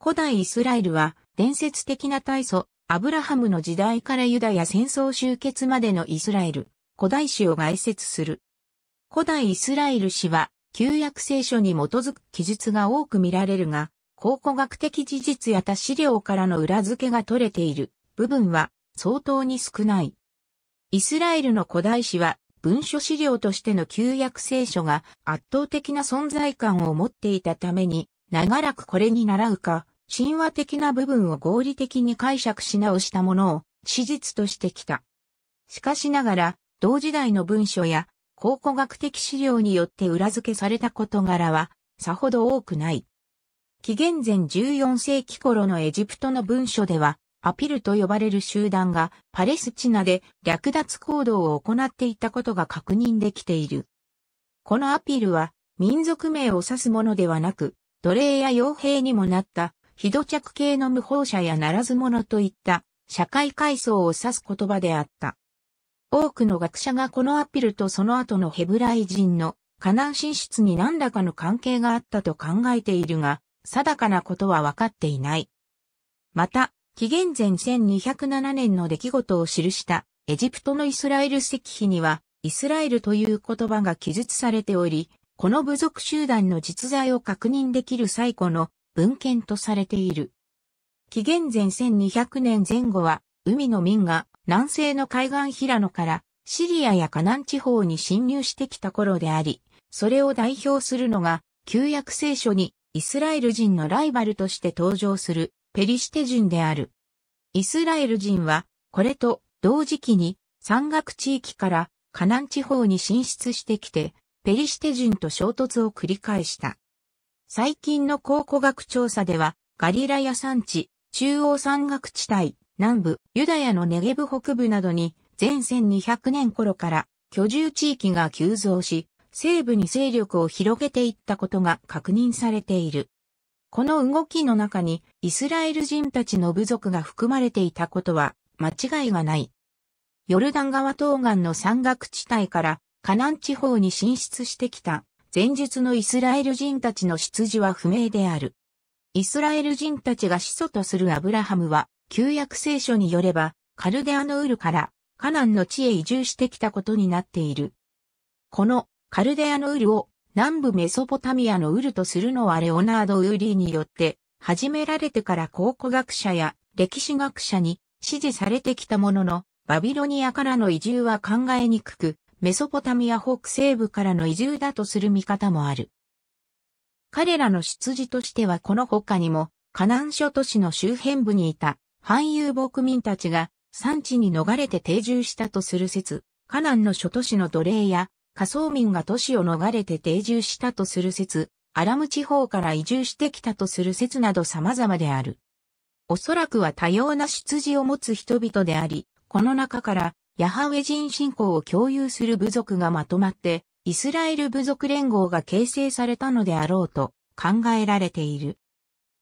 古代イスラエルは伝説的な大祖、アブラハムの時代からユダヤ戦争終結までのイスラエル、古代史を概説する。古代イスラエル史は、旧約聖書に基づく記述が多く見られるが、考古学的事実や他資料からの裏付けが取れている部分は相当に少ない。イスラエルの古代史は文書資料としての旧約聖書が圧倒的な存在感を持っていたために長らくこれに倣うか、神話的な部分を合理的に解釈し直したものを史実としてきた。しかしながら、同時代の文書や考古学的資料によって裏付けされた事柄は、さほど多くない。紀元前14世紀頃のエジプトの文書では、アピルと呼ばれる集団がパレスチナで略奪行動を行っていたことが確認できている。このアピルは民族名を指すものではなく、奴隷や傭兵にもなった、非土着系の無法者やならず者といった社会階層を指す言葉であった。多くの学者がこのアピルとその後のヘブライ人のカナン進出に何らかの関係があったと考えているが、定かなことは分かっていない。また、紀元前1207年の出来事を記したエジプトのイスラエル石碑には、イスラエルという言葉が記述されており、この部族集団の実在を確認できる最古の文献とされている。紀元前1200年前後は、海の民が南西の海岸平野からシリアやカナン地方に侵入してきた頃であり、それを代表するのが、旧約聖書にイスラエル人のライバルとして登場するペリシテ人である。イスラエル人は、これと同時期に山岳地域からカナン地方に進出してきて、ペリシテ人と衝突を繰り返した。最近の考古学調査では、ガリラヤ山地、中央山岳地帯、南部、ユダヤのネゲブ北部などに、前1200年頃から居住地域が急増し、西部に勢力を広げていったことが確認されている。この動きの中にイスラエル人たちの部族が含まれていたことは間違いがない。ヨルダン川東岸の山岳地帯からカナン地方に進出してきた前述のイスラエル人たちの出自は不明である。イスラエル人たちが始祖とするアブラハムは、旧約聖書によれば、カルデアのウルからカナンの地へ移住してきたことになっている。このカルデアのウルを南部メソポタミアのウルとするのはレオナード・ウーリーによって始められてから考古学者や歴史学者に支持されてきたもののバビロニアからの移住は考えにくくメソポタミア北西部からの移住だとする見方もある。彼らの出自としてはこの他にも、河南諸都市の周辺部にいた、反遊牧民たちが、産地に逃れて定住したとする説、河南の諸都市の奴隷や、仮想民が都市を逃れて定住したとする説、アラム地方から移住してきたとする説など様々である。おそらくは多様な出自を持つ人々であり、この中からヤハウェ人信仰を共有する部族がまとまって、イスラエル部族連合が形成されたのであろうと考えられている。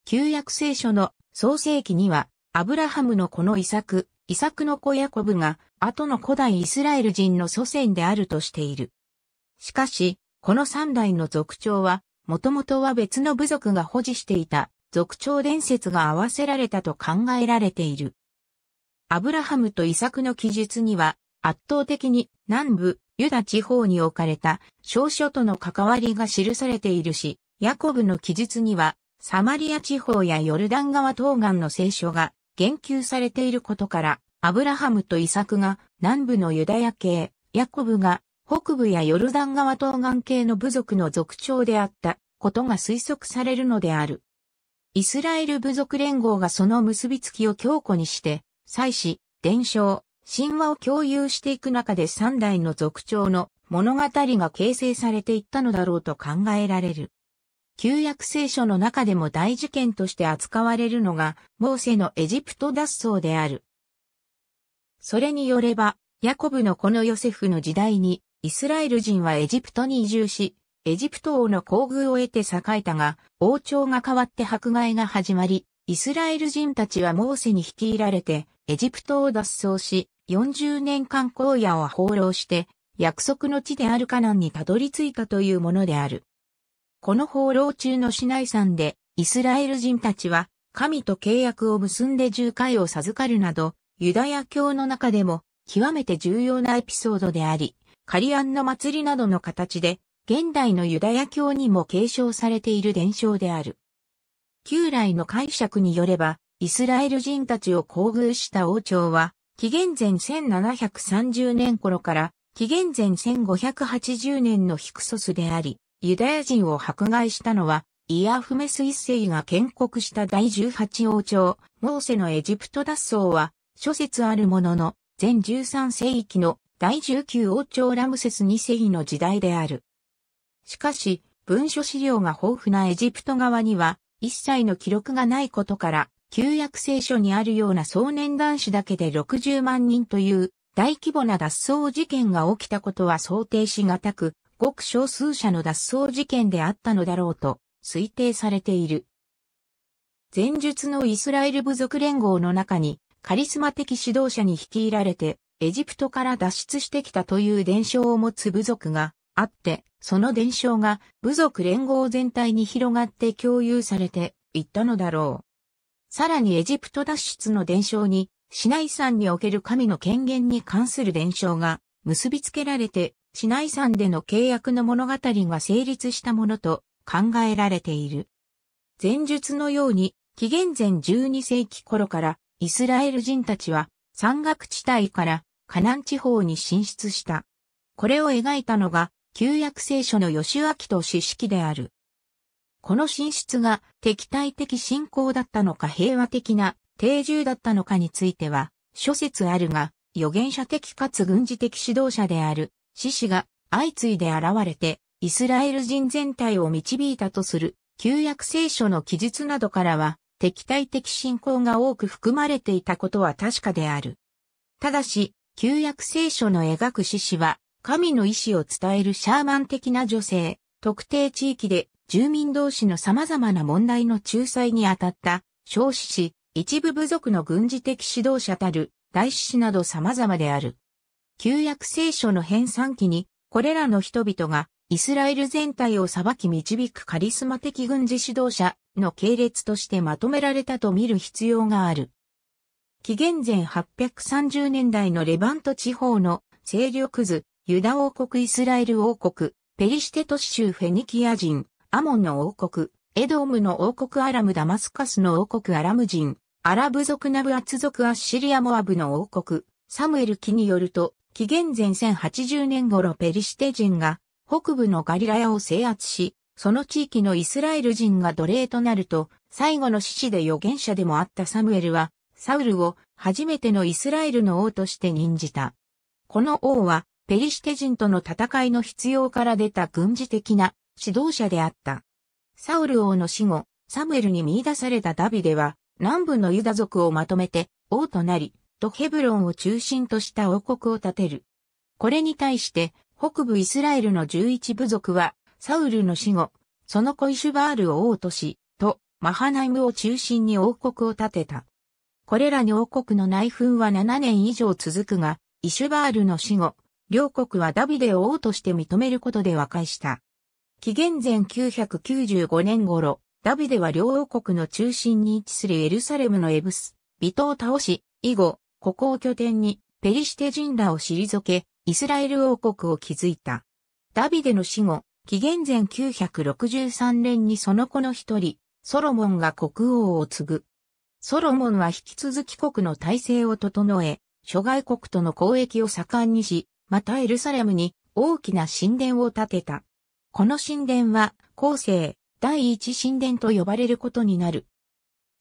旧約聖書の創世記には、アブラハムの子の遺作、遺作の子ヤコブが、後の古代イスラエル人の祖先であるとしている。しかし、この三代の族長は、もともとは別の部族が保持していた族長伝説が合わせられたと考えられている。アブラハムとイサクの記述には、圧倒的に南部、ユダ地方に置かれた少書との関わりが記されているし、ヤコブの記述には、サマリア地方やヨルダン川東岸の聖書が言及されていることから、アブラハムとイサクが南部のユダヤ系、ヤコブが北部やヨルダン川東岸系の部族の族長であったことが推測されるのである。イスラエル部族連合がその結びつきを強固にして、祭祀、伝承、神話を共有していく中で三代の族長の物語が形成されていったのだろうと考えられる。旧約聖書の中でも大事件として扱われるのが、モーセのエジプト脱走である。それによれば、ヤコブのこのヨセフの時代に、イスラエル人はエジプトに移住し、エジプト王の厚遇を得て栄えたが、王朝が変わって迫害が始まり、イスラエル人たちはモーセに率いられて、エジプトを脱走し、40年間荒野を放浪して、約束の地であるカナンにたどり着いたというものである。この放浪中の市内山で、イスラエル人たちは、神と契約を結んで十回を授かるなど、ユダヤ教の中でも、極めて重要なエピソードであり、カリアンの祭りなどの形で、現代のユダヤ教にも継承されている伝承である。旧来の解釈によれば、イスラエル人たちを厚遇した王朝は、紀元前1730年頃から紀元前1580年のヒクソスであり、ユダヤ人を迫害したのは、イアフメス一世が建国した第18王朝、モーセのエジプト脱走は、諸説あるものの、全13世紀の第19王朝ラムセス二世の時代である。しかし、文書資料が豊富なエジプト側には、一切の記録がないことから、旧約聖書にあるような壮年男子だけで60万人という大規模な脱走事件が起きたことは想定しがたく、ごく少数者の脱走事件であったのだろうと推定されている。前述のイスラエル部族連合の中にカリスマ的指導者に率いられてエジプトから脱出してきたという伝承を持つ部族があって、その伝承が部族連合全体に広がって共有されていったのだろう。さらにエジプト脱出の伝承に、市内山における神の権限に関する伝承が結びつけられて、市内山での契約の物語が成立したものと考えられている。前述のように、紀元前12世紀頃からイスラエル人たちは山岳地帯からカナン地方に進出した。これを描いたのが旧約聖書の吉明と四式である。この進出が敵対的信仰だったのか平和的な定住だったのかについては、諸説あるが、預言者的かつ軍事的指導者である、獅子が相次いで現れて、イスラエル人全体を導いたとする、旧約聖書の記述などからは、敵対的信仰が多く含まれていたことは確かである。ただし、旧約聖書の描く獅子は、神の意志を伝えるシャーマン的な女性、特定地域で住民同士の様々な問題の仲裁に当たった少子氏、一部部族の軍事的指導者たる大使氏など様々である。旧約聖書の編纂記に、これらの人々がイスラエル全体を裁き導くカリスマ的軍事指導者の系列としてまとめられたと見る必要がある。紀元前830年代のレバント地方の勢力図ユダ王国イスラエル王国、ペリシテ都市州フェニキア人、アモンの王国、エドームの王国アラムダマスカスの王国アラム人、アラブ族ナブアツ族アッシリアモアブの王国、サムエル記によると、紀元前1080年頃ペリシテ人が北部のガリラヤを制圧し、その地域のイスラエル人が奴隷となると、最後の死で預言者でもあったサムエルは、サウルを初めてのイスラエルの王として任じた。この王はペリシテ人との戦いの必要から出た軍事的な指導者であった。サウル王の死後、サムエルに見出されたダビデは、南部のユダ族をまとめて王となり、とヘブロンを中心とした王国を建てる。これに対して、北部イスラエルの十一部族は、サウルの死後、その子イシュバールを王とし、と、マハナイムを中心に王国を建てた。これらに王国の内紛は7年以上続くが、イシュバールの死後、両国はダビデを王として認めることで和解した。紀元前995年頃、ダビデは両王国の中心に位置するエルサレムのエブス、ビトを倒し、以後、ここを拠点にペリシテ人らを退け、イスラエル王国を築いた。ダビデの死後、紀元前963年にその子の一人、ソロモンが国王を継ぐ。ソロモンは引き続き国の体制を整え、諸外国との交易を盛んにし、またエルサレムに大きな神殿を建てた。この神殿は、後世、第一神殿と呼ばれることになる。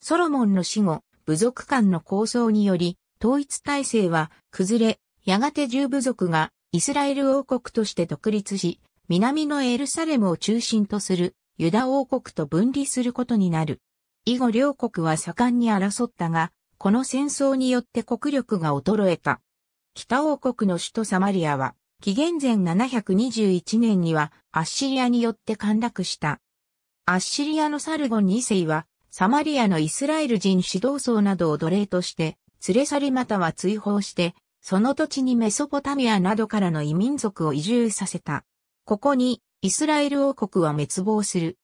ソロモンの死後、部族間の構想により、統一体制は崩れ、やがて十部族がイスラエル王国として独立し、南のエルサレムを中心とするユダ王国と分離することになる。以後両国は盛んに争ったが、この戦争によって国力が衰えた。北王国の首都サマリアは、紀元前721年にはアッシリアによって陥落した。アッシリアのサルゴン2世は、サマリアのイスラエル人指導層などを奴隷として、連れ去りまたは追放して、その土地にメソポタミアなどからの異民族を移住させた。ここに、イスラエル王国は滅亡する。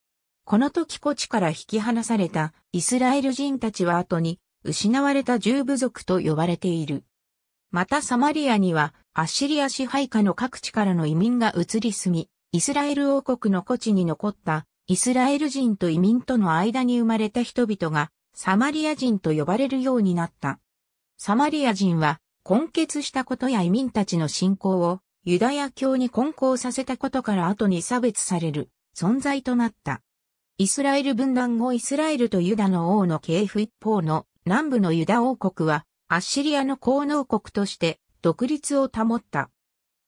この時こちから引き離されたイスラエル人たちは後に失われた十部族と呼ばれている。またサマリアには、アッシリア支配下の各地からの移民が移り住み、イスラエル王国の古地に残った、イスラエル人と移民との間に生まれた人々が、サマリア人と呼ばれるようになった。サマリア人は、根結したことや移民たちの信仰を、ユダヤ教に混交させたことから後に差別される、存在となった。イスラエル分断後イスラエルとユダの王の系譜一方の南部のユダ王国はアッシリアの功能国として独立を保った。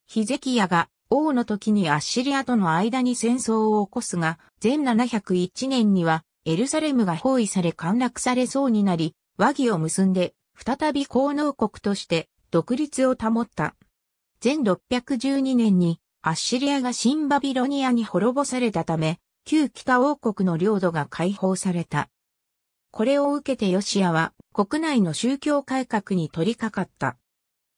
ヒゼキヤが王の時にアッシリアとの間に戦争を起こすが、前701年にはエルサレムが包囲され陥落されそうになり、和議を結んで、再び功能国として独立を保った。前612年にアッシリアが新バビロニアに滅ぼされたため、旧北王国の領土が解放された。これを受けてヨシアは国内の宗教改革に取り掛かった。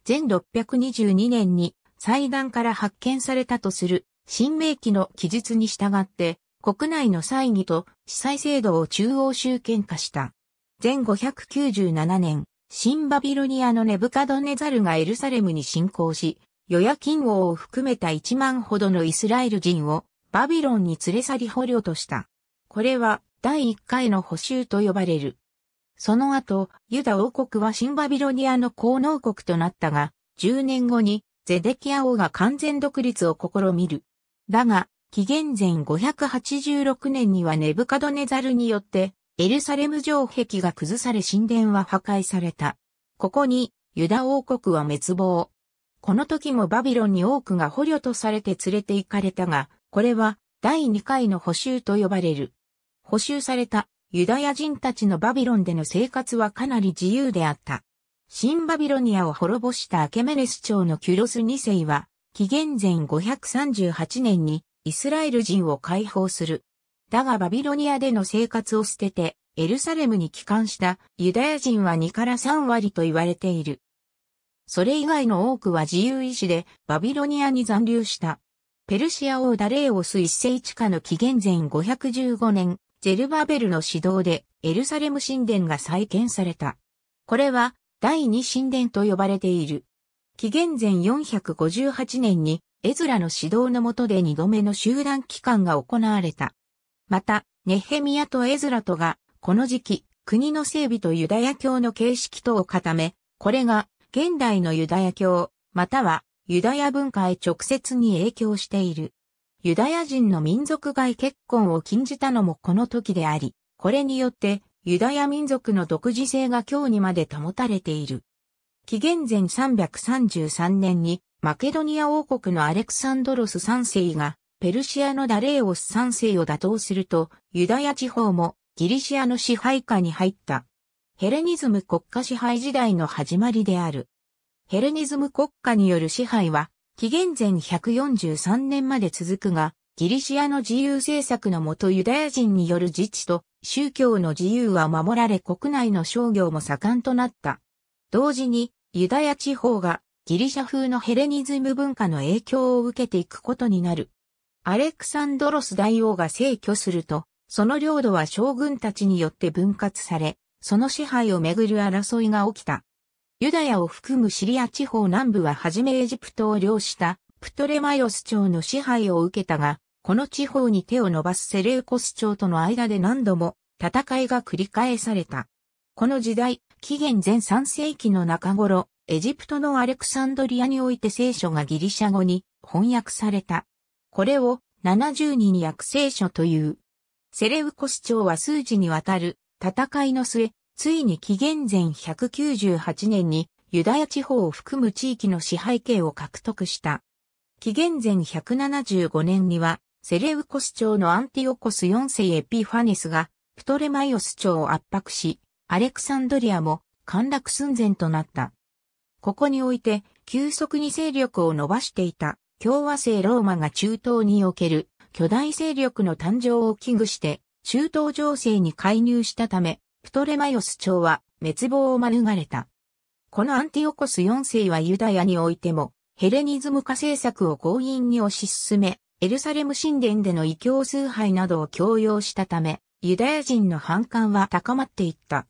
全622年に祭壇から発見されたとする新明記の記述に従って国内の祭儀と司祭制度を中央集権化した。全597年、新バビロニアのネブカドネザルがエルサレムに侵攻し、ヨヤキン王を含めた1万ほどのイスラエル人をバビロンに連れ去り捕虜とした。これは第1回の補修と呼ばれる。その後、ユダ王国は新バビロニアの高能国となったが、10年後にゼデキア王が完全独立を試みる。だが、紀元前586年にはネブカドネザルによって、エルサレム城壁が崩され神殿は破壊された。ここに、ユダ王国は滅亡。この時もバビロンに多くが捕虜とされて連れて行かれたが、これは第2回の補修と呼ばれる。補修されたユダヤ人たちのバビロンでの生活はかなり自由であった。新バビロニアを滅ぼしたアケメネス朝のキュロス2世は、紀元前538年にイスラエル人を解放する。だがバビロニアでの生活を捨てて、エルサレムに帰還したユダヤ人は2から3割と言われている。それ以外の多くは自由意志でバビロニアに残留した。ペルシア王ダレーオス1世地下の紀元前515年、ジェルバベルの指導でエルサレム神殿が再建された。これは第二神殿と呼ばれている。紀元前458年にエズラの指導の下で二度目の集団期間が行われた。また、ネヘミヤとエズラとが、この時期、国の整備とユダヤ教の形式等を固め、これが現代のユダヤ教、またはユダヤ文化へ直接に影響している。ユダヤ人の民族外結婚を禁じたのもこの時であり、これによってユダヤ民族の独自性が今日にまで保たれている。紀元前333年にマケドニア王国のアレクサンドロス3世がペルシアのダレーオス3世を打倒するとユダヤ地方もギリシアの支配下に入った。ヘレニズム国家支配時代の始まりである。ヘレニズム国家による支配は紀元前143年まで続くが、ギリシアの自由政策のもとユダヤ人による自治と宗教の自由は守られ国内の商業も盛んとなった。同時にユダヤ地方がギリシャ風のヘレニズム文化の影響を受けていくことになる。アレクサンドロス大王が逝去すると、その領土は将軍たちによって分割され、その支配をめぐる争いが起きた。ユダヤを含むシリア地方南部ははじめエジプトを領したプトレマイオス朝の支配を受けたが、この地方に手を伸ばすセレウコス朝との間で何度も戦いが繰り返された。この時代、紀元前3世紀の中頃、エジプトのアレクサンドリアにおいて聖書がギリシャ語に翻訳された。これを72に訳聖書という。セレウコス朝は数字にわたる戦いの末、ついに紀元前198年にユダヤ地方を含む地域の支配権を獲得した。紀元前175年には、セレウコス朝のアンティオコス4世エピファネスが、プトレマイオス朝を圧迫し、アレクサンドリアも陥落寸前となった。ここにおいて、急速に勢力を伸ばしていた共和制ローマが中東における巨大勢力の誕生を危惧して中東情勢に介入したため、プトレマヨス朝は滅亡を免れた。このアンティオコス4世はユダヤにおいても、ヘレニズム化政策を強引に推し進め、エルサレム神殿での異教崇拝などを強要したため、ユダヤ人の反感は高まっていった。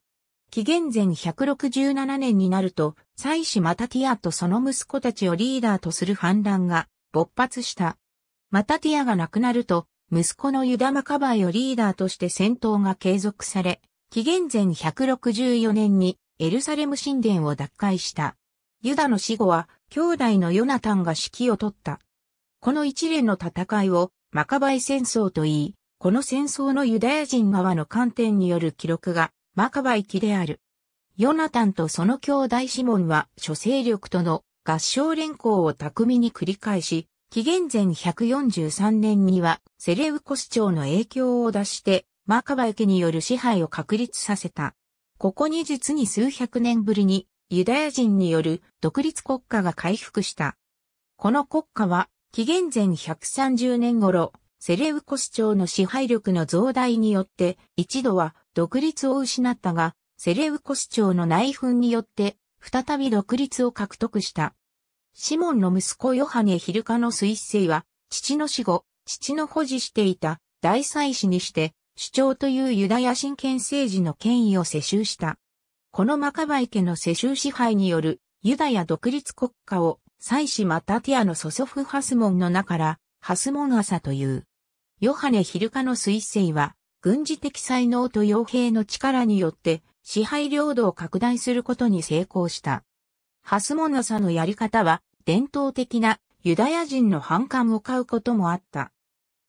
紀元前167年になると、妻子マタティアとその息子たちをリーダーとする反乱が勃発した。マタティアが亡くなると、息子のユダマカバイをリーダーとして戦闘が継続され、紀元前164年にエルサレム神殿を奪回した。ユダの死後は兄弟のヨナタンが指揮を取った。この一連の戦いをマカバイ戦争と言い、この戦争のユダヤ人側の観点による記録がマカバイ記である。ヨナタンとその兄弟シモンは諸勢力との合唱連行を巧みに繰り返し、紀元前143年にはセレウコス朝の影響を出してマカバ家による支配を確立させた。ここに実に数百年ぶりにユダヤ人による独立国家が回復した。この国家は紀元前130年頃、セレウコス朝の支配力の増大によって一度は独立を失ったが、セレウコス朝の内紛によって再び独立を獲得した。シモンの息子ヨハネ・ヒルカの彗星は、父の死後、父の保持していた大祭司にして主張というユダヤ神権政治の権威を世襲した。このマカバイ家の世襲支配によるユダヤ独立国家を祭子マタティアの祖祖父ハスモンの中からハスモン朝という。ヨハネ・ヒルカの彗星は軍事的才能と傭兵の力によって支配領土を拡大することに成功した。ハスモアサのやり方は伝統的なユダヤ人の反感を買うこともあった。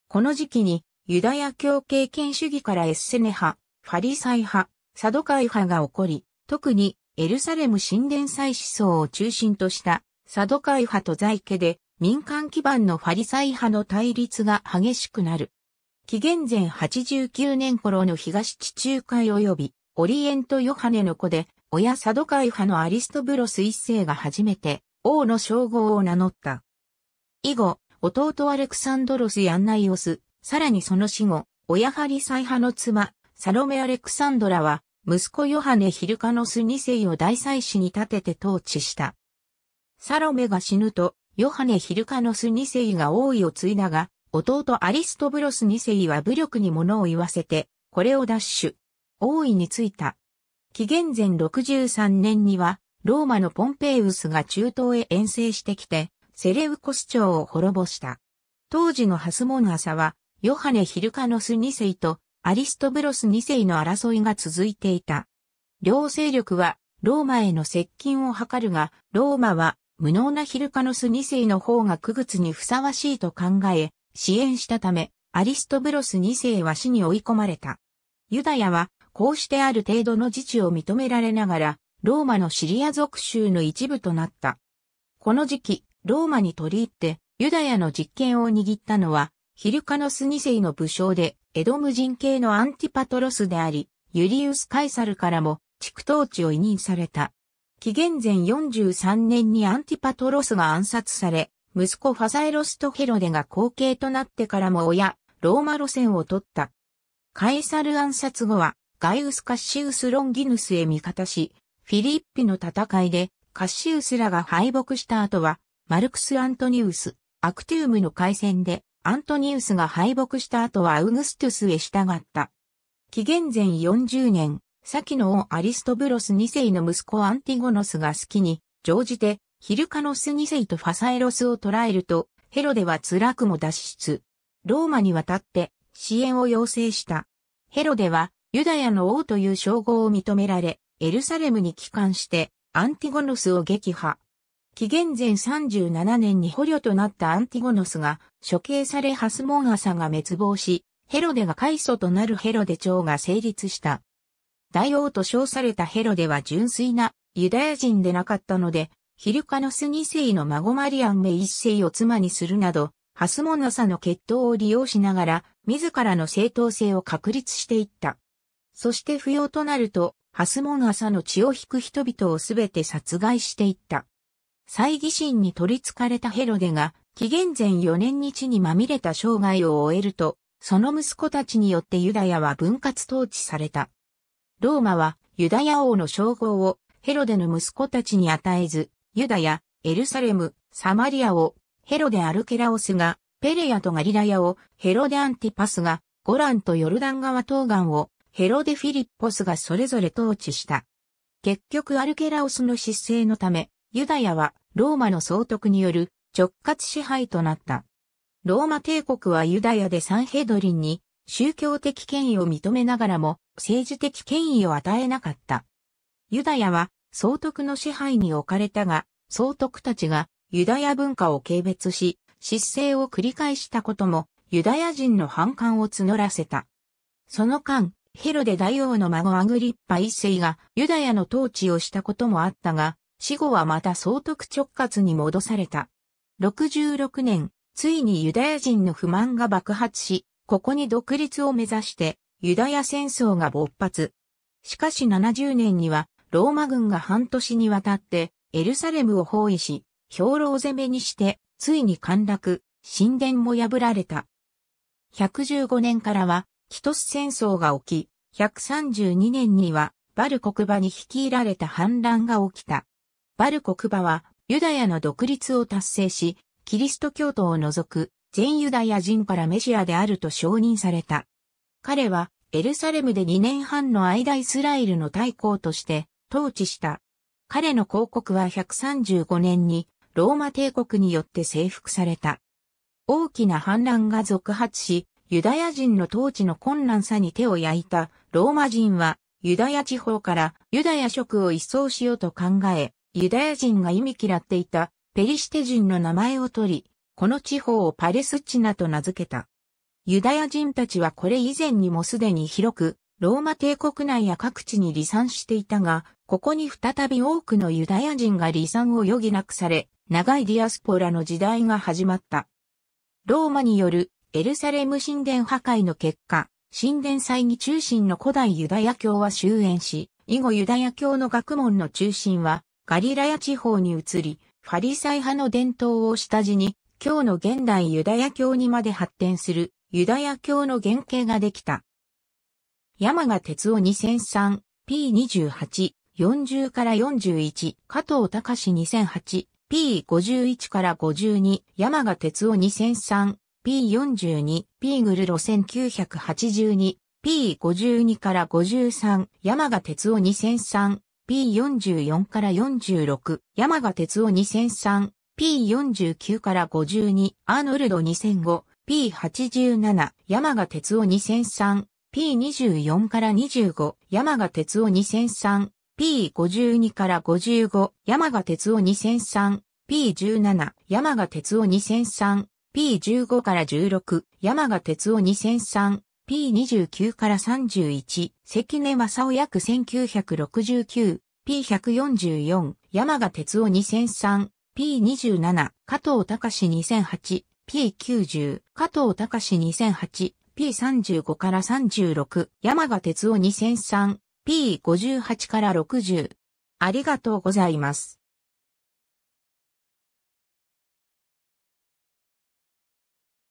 この時期にユダヤ教経験主義からエッセネ派、ファリサイ派、サドカイ派が起こり、特にエルサレム神殿祭思想を中心としたサドカイ派と在家で民間基盤のファリサイ派の対立が激しくなる。紀元前89年頃の東地中海及びオリエントヨハネの子で親サドカイ派のアリストブロス一世が初めて王の称号を名乗った。以後、弟アレクサンドロス・ヤンナイオス、さらにその死後、親張り最派の妻、サロメ・アレクサンドラは、息子ヨハネ・ヒルカノス2世を大祭司に立てて統治した。サロメが死ぬと、ヨハネ・ヒルカノス2世が王位を継いだが、弟アリストブロス2世は武力に物を言わせて、これを奪取。王位についた。紀元前63年には、ローマのポンペイウスが中東へ遠征してきて、セレウコス朝を滅ぼした。当時のハスモンアサは、ヨハネ・ヒルカノス2世とアリストブロス2世の争いが続いていた。両勢力はローマへの接近を図るが、ローマは無能なヒルカノス2世の方が区別にふさわしいと考え、支援したため、アリストブロス2世は死に追い込まれた。ユダヤは、こうしてある程度の自治を認められながら、ローマのシリア属州の一部となった。この時期、ローマに取り入って、ユダヤの実権を握ったのは、ヒルカノス2世の武将で、エドム人系のアンティパトロスであり、ユリウス・カイサルからも、区統治を委任された。紀元前43年にアンティパトロスが暗殺され、息子ファサエロスとヘロデが後継となってからも親、ローマ路線を取った。カイサル暗殺後は、ガイウス・カッシウス・ロンギヌスへ味方し、フィリッピの戦いで、カッシウスらが敗北した後は、マルクス・アントニウス、アクティウムの海戦で、アントニウスが敗北した後はアウグストゥスへ従った。紀元前40年、先の王アリストブロス2世の息子アンティゴノスが好きに、乗じて、ヒルカノス2世とファサエロスを捕らえると、ヘロデは辛くも脱出。ローマに渡って支援を要請した。ヘロデはユダヤの王という称号を認められ、エルサレムに帰還してアンティゴノスを撃破。紀元前37年に捕虜となったアンティゴノスが処刑されハスモンアサが滅亡し、ヘロデが開祖となるヘロデ朝が成立した。大王と称されたヘロデは純粋なユダヤ人でなかったので、ヒルカノス2世の孫マリアンメ1世を妻にするなど、ハスモナサの血統を利用しながら、自らの正当性を確立していった。そして不要となると、ハスモナサの血を引く人々をすべて殺害していった。猜疑心に取り憑かれたヘロデが、紀元前4年日にまみれた生涯を終えると、その息子たちによってユダヤは分割統治された。ローマはユダヤ王の称号をヘロデの息子たちに与えず、ユダヤ、エルサレム、サマリアをヘロデ・アルケラオスが、ペレヤとガリラヤをヘロデ・アンティパスが、ゴランとヨルダン川東岸をヘロデ・フィリッポスがそれぞれ統治した。結局アルケラオスの失勢のため、ユダヤはローマの総督による直轄支配となった。ローマ帝国はユダヤでサンヘドリンに宗教的権威を認めながらも政治的権威を与えなかった。ユダヤは総督の支配に置かれたが、総督たちがユダヤ文化を軽蔑し、失政を繰り返したこともユダヤ人の反感を募らせた。その間、ヘロデ大王の孫アグリッパ一世がユダヤの統治をしたこともあったが、死後はまた総督直轄に戻された。66年、ついにユダヤ人の不満が爆発し、ここに独立を目指してユダヤ戦争が勃発。しかし70年にはローマ軍が半年にわたってエルサレムを包囲し、兵糧攻めにしてついに陥落、神殿も破られた。115年からはキトス戦争が起き、132年にはバル国場に率いられた反乱が起きた。バル国馬は、ユダヤの独立を達成し、キリスト教徒を除く全ユダヤ人からメシアであると承認された。彼はエルサレムで2年半の間イスラエルの大公として統治した。彼の広告は135年にローマ帝国によって征服された。大きな反乱が続発し、ユダヤ人の統治の困難さに手を焼いたローマ人はユダヤ地方からユダヤ職を一掃しようと考え、ユダヤ人が忌み嫌っていたペリシテ人の名前を取り、この地方をパレスチナと名付けた。ユダヤ人たちはこれ以前にもすでに広く、ローマ帝国内や各地に離散していたが、ここに再び多くのユダヤ人が離散を余儀なくされ、長いディアスポラの時代が始まった。ローマによるエルサレム神殿破壊の結果、神殿祭に中心の古代ユダヤ教は終焉し、以後ユダヤ教の学問の中心はガリラヤ地方に移り、ファリサイ派の伝統を下地に、今日の現代ユダヤ教にまで発展するユダヤ教の原型ができた。山賀哲夫 2003P28 40から41、加藤隆 2008P51 から52、山賀哲夫 2003P42、P グルロ 1982P52 から53、山賀哲夫2003 P44 から46、山賀哲夫2003、P49 から52、アーノルド2005、P87、山賀哲夫2003、P24 から25、山賀哲夫2003、P52 から55、山賀哲夫2003、P17、山賀哲夫2003、P15 から16、山賀哲夫2003、P29 から31、関根正夫約1969、P144、山賀哲夫2003、P27、加藤隆2008、P90、加藤隆2008、P35 から36、山賀哲夫2003、P58 から60。ありがとうございます。